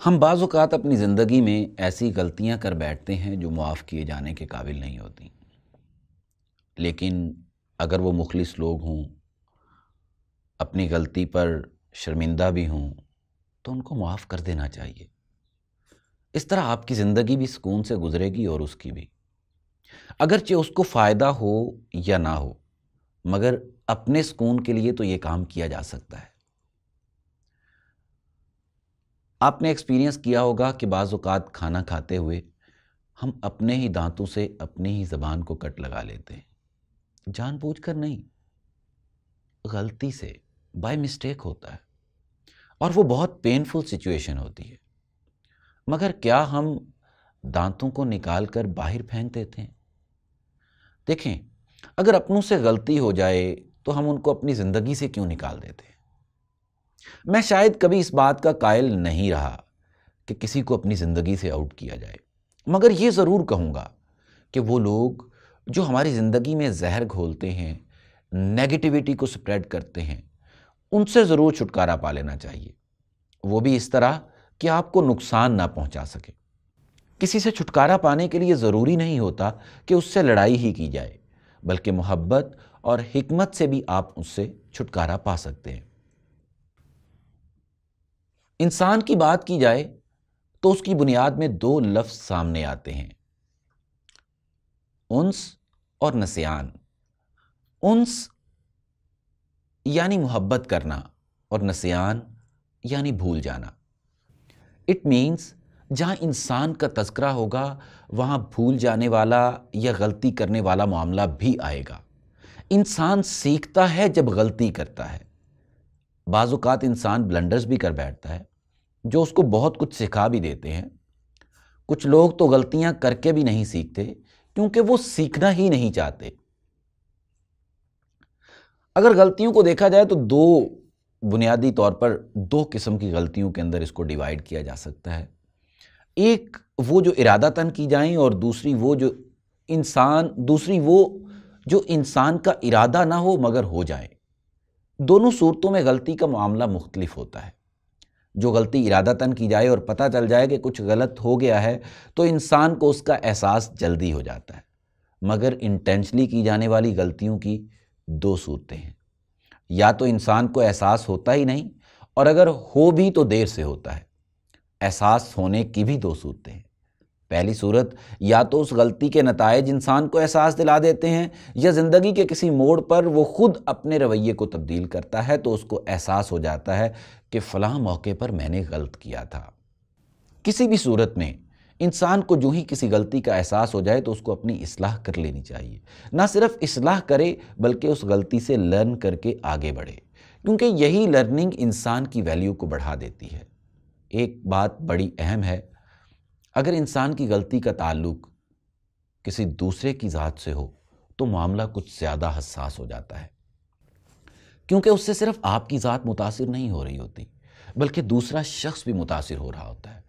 हम बाज़त अपनी ज़िंदगी में ऐसी गलतियां कर बैठते हैं जो मुआफ़ किए जाने के काबिल नहीं होती लेकिन अगर वो मुखलिस लोग हों अपनी गलती पर शर्मिंदा भी हों तो उनको माफ़ कर देना चाहिए इस तरह आपकी ज़िंदगी भी सुकून से गुजरेगी और उसकी भी अगरचे उसको फ़ायदा हो या ना हो मगर अपने सुकून के लिए तो ये काम किया जा सकता है आपने एक्सपीरियंस किया होगा कि बाज़ात खाना खाते हुए हम अपने ही दांतों से अपनी ही ज़बान को कट लगा लेते हैं जानबूझकर नहीं गलती से बाय मिस्टेक होता है और वो बहुत पेनफुल सिचुएशन होती है मगर क्या हम दांतों को निकाल कर बाहर फेंक देते हैं देखें अगर अपनों से गलती हो जाए तो हम उनको अपनी ज़िंदगी से क्यों निकाल देते हैं मैं शायद कभी इस बात का कायल नहीं रहा कि किसी को अपनी ज़िंदगी से आउट किया जाए मगर ये ज़रूर कहूँगा कि वो लोग जो हमारी ज़िंदगी में जहर घोलते हैं नेगेटिविटी को स्प्रेड करते हैं उनसे ज़रूर छुटकारा पा लेना चाहिए वो भी इस तरह कि आपको नुकसान ना पहुंचा सके किसी से छुटकारा पाने के लिए ज़रूरी नहीं होता कि उससे लड़ाई ही की जाए बल्कि मोहब्बत और हिकमत से भी आप उससे छुटकारा पा सकते हैं इंसान की बात की जाए तो उसकी बुनियाद में दो लफ्ज़ सामने आते हैं उन्स और नसियान उन्स यानी मोहब्बत करना और नसियान यानी भूल जाना इट मीन्स जहाँ इंसान का तस्करा होगा वहाँ भूल जाने वाला या गलती करने वाला मामला भी आएगा इंसान सीखता है जब गलती करता है बाज़ात इंसान ब्लंडर्स भी कर बैठता है जो उसको बहुत कुछ सिखा भी देते हैं कुछ लोग तो गलतियाँ करके भी नहीं सीखते क्योंकि वो सीखना ही नहीं चाहते अगर गलतियों को देखा जाए तो दो बुनियादी तौर पर दो किस्म की गलतियों के अंदर इसको डिवाइड किया जा सकता है एक वो जो इरादा तन की जाएँ और दूसरी वो जो इंसान दूसरी वो जो इंसान का इरादा ना हो मगर हो जाए दोनों सूरतों में गलती का मामला मुख्तलिफ होता है जो गलती इरादातन की जाए और पता चल जाए कि कुछ गलत हो गया है तो इंसान को उसका एहसास जल्दी हो जाता है मगर इंटेंशली की जाने वाली गलतियों की दो सूरतें हैं या तो इंसान को एहसास होता ही नहीं और अगर हो भी तो देर से होता है एहसास होने की भी दो सूरतें हैं पहली सूरत या तो उस गलती के नतज इंसान को एहसास दिला देते हैं या ज़िंदगी के किसी मोड़ पर वो ख़ुद अपने रवैये को तब्दील करता है तो उसको एहसास हो जाता है कि फ़लाँ मौके पर मैंने गलत किया था किसी भी सूरत में इंसान को जो ही किसी गलती का एहसास हो जाए तो उसको अपनी इसलाह कर लेनी चाहिए ना सिर्फ इसलाह करे बल्कि उस गलती से लर्न करके आगे बढ़े क्योंकि यही लर्निंग इंसान की वैल्यू को बढ़ा देती है एक बात बड़ी अहम है अगर इंसान की गलती का ताल्लुक किसी दूसरे की ज़ात से हो तो मामला कुछ ज़्यादा हसास हो जाता है क्योंकि उससे सिर्फ आपकी ज़ात मुतासर नहीं हो रही होती बल्कि दूसरा शख्स भी मुतासर हो रहा होता है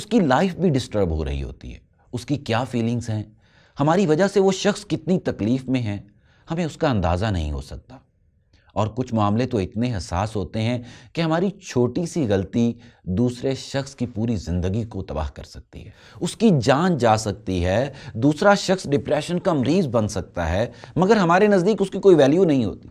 उसकी लाइफ भी डिस्टर्ब हो रही होती है उसकी क्या फीलिंग्स हैं हमारी वजह से वो शख्स कितनी तकलीफ़ में है हमें उसका अंदाज़ा नहीं हो सकता और कुछ मामले तो इतने हसास होते हैं कि हमारी छोटी सी गलती दूसरे शख्स की पूरी ज़िंदगी को तबाह कर सकती है उसकी जान जा सकती है दूसरा शख्स डिप्रेशन का मरीज़ बन सकता है मगर हमारे नज़दीक उसकी कोई वैल्यू नहीं होती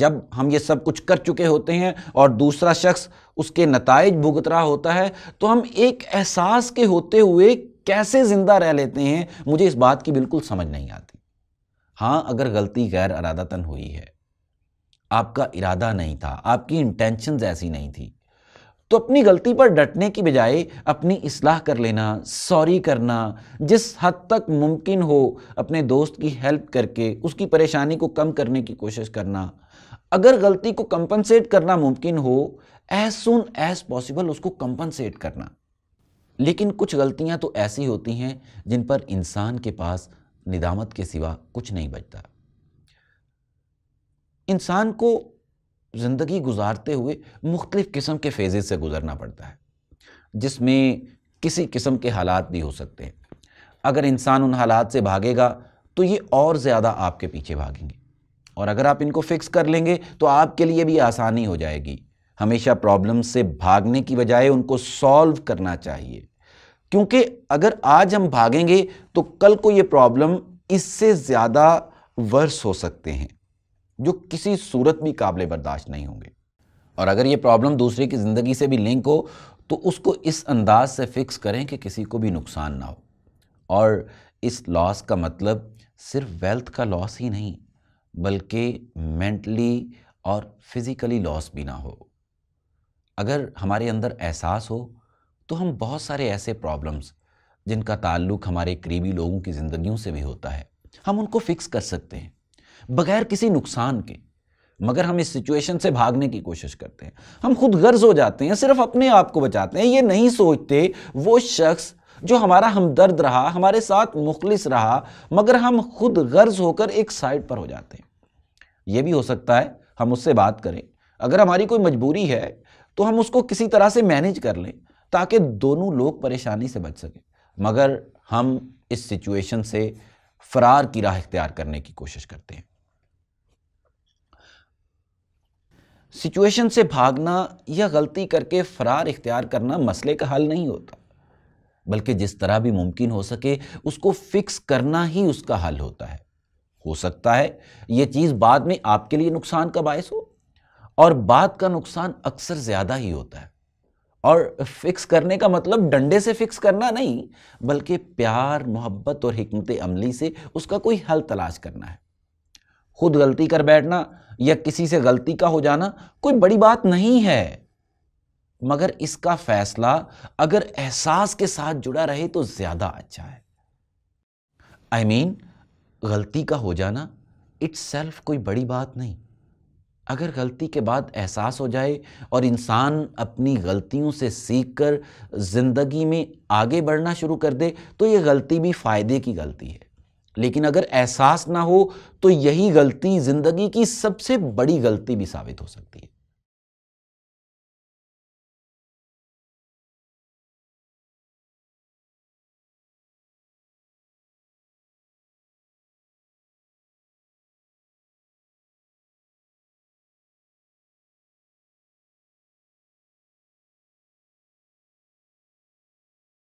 जब हम ये सब कुछ कर चुके होते हैं और दूसरा शख्स उसके नतज भुगत रहा होता है तो हम एक एहसास के होते हुए कैसे ज़िंदा रह लेते हैं मुझे इस बात की बिल्कुल समझ नहीं आती हाँ अगर गलती गैर अरादातन हुई है आपका इरादा नहीं था आपकी इंटेंशन ऐसी नहीं थी तो अपनी गलती पर डटने की बजाय अपनी इसलाह कर लेना सॉरी करना जिस हद तक मुमकिन हो अपने दोस्त की हेल्प करके उसकी परेशानी को कम करने की कोशिश करना अगर गलती को कंपनसेट करना मुमकिन हो एज सुन एज पॉसिबल उसको कंपनसेट करना लेकिन कुछ गलतियां तो ऐसी होती हैं जिन पर इंसान के पास निदामत के सिवा कुछ नहीं बचता इंसान को ज़िंदगी गुजारते हुए मुख्तलिफ़ किस्म के फेजे से गुज़रना पड़ता है जिसमें किसी किस्म के हालात भी हो सकते हैं अगर इंसान उन हालात से भागेगा तो ये और ज़्यादा आपके पीछे भागेंगे और अगर आप इनको फिक्स कर लेंगे तो आपके लिए भी आसानी हो जाएगी हमेशा प्रॉब्लम से भागने की बजाय उनको सॉल्व करना चाहिए क्योंकि अगर आज हम भागेंगे तो कल को ये प्रॉब्लम इससे ज़्यादा वर्स हो सकते हैं जो किसी सूरत भी काबिल बर्दाश्त नहीं होंगे और अगर ये प्रॉब्लम दूसरे की ज़िंदगी से भी लिंक हो तो उसको इस अंदाज से फिक्स करें कि किसी को भी नुकसान ना हो और इस लॉस का मतलब सिर्फ वेल्थ का लॉस ही नहीं बल्कि मेंटली और फिज़िकली लॉस भी ना हो अगर हमारे अंदर एहसास हो तो हम बहुत सारे ऐसे प्रॉब्लम्स जिनका ताल्लुक हमारे करीबी लोगों की ज़िंदगियों से भी होता है हम उनको फिक्स कर सकते हैं बगैर किसी नुकसान के मगर हम इस सिचुएशन से भागने की कोशिश करते हैं हम खुद गर्ज हो जाते हैं सिर्फ अपने आप को बचाते हैं ये नहीं सोचते वो शख्स जो हमारा हमदर्द रहा हमारे साथ मुखलिस रहा मगर हम खुद गर्ज होकर एक साइड पर हो जाते हैं ये भी हो सकता है हम उससे बात करें अगर हमारी कोई मजबूरी है तो हम उसको किसी तरह से मैनेज कर लें ताकि दोनों लोग परेशानी से बच सकें मगर हम इस सिचुएशन से फरार की राह इख्तियार करने की कोशिश करते हैं सिचुएशन से भागना या गलती करके फ़रार इख्तियार करना मसले का हल नहीं होता बल्कि जिस तरह भी मुमकिन हो सके उसको फिक्स करना ही उसका हल होता है हो सकता है यह चीज़ बाद में आपके लिए नुकसान का बायस हो और बाद का नुकसान अक्सर ज़्यादा ही होता है और फिक्स करने का मतलब डंडे से फिक्स करना नहीं बल्कि प्यार मोहब्बत और हमत अमली से उसका कोई हल तलाश करना है खुद गलती कर बैठना या किसी से गलती का हो जाना कोई बड़ी बात नहीं है मगर इसका फैसला अगर एहसास के साथ जुड़ा रहे तो ज़्यादा अच्छा है आई I मीन mean, गलती का हो जाना इट्स सेल्फ कोई बड़ी बात नहीं अगर गलती के बाद एहसास हो जाए और इंसान अपनी गलतियों से सीख कर ज़िंदगी में आगे बढ़ना शुरू कर दे तो ये गलती भी फ़ायदे की गलती है लेकिन अगर एहसास ना हो तो यही गलती ज़िंदगी की सबसे बड़ी गलती भी साबित हो सकती है